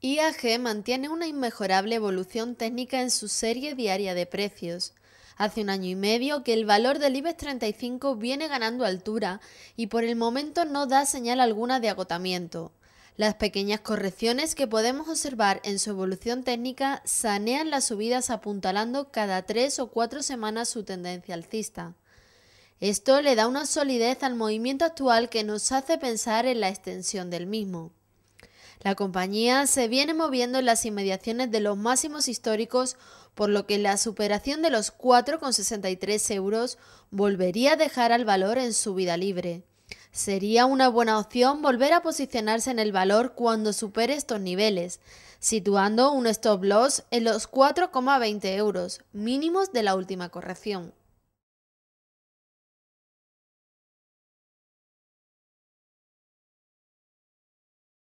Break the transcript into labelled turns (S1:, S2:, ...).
S1: IAG mantiene una inmejorable evolución técnica en su serie diaria de precios. Hace un año y medio que el valor del IBEX 35 viene ganando altura y por el momento no da señal alguna de agotamiento. Las pequeñas correcciones que podemos observar en su evolución técnica sanean las subidas apuntalando cada tres o cuatro semanas su tendencia alcista. Esto le da una solidez al movimiento actual que nos hace pensar en la extensión del mismo. La compañía se viene moviendo en las inmediaciones de los máximos históricos, por lo que la superación de los 4,63 euros volvería a dejar al valor en subida libre. Sería una buena opción volver a posicionarse en el valor cuando supere estos niveles, situando un stop loss en los 4,20 euros, mínimos de la última corrección.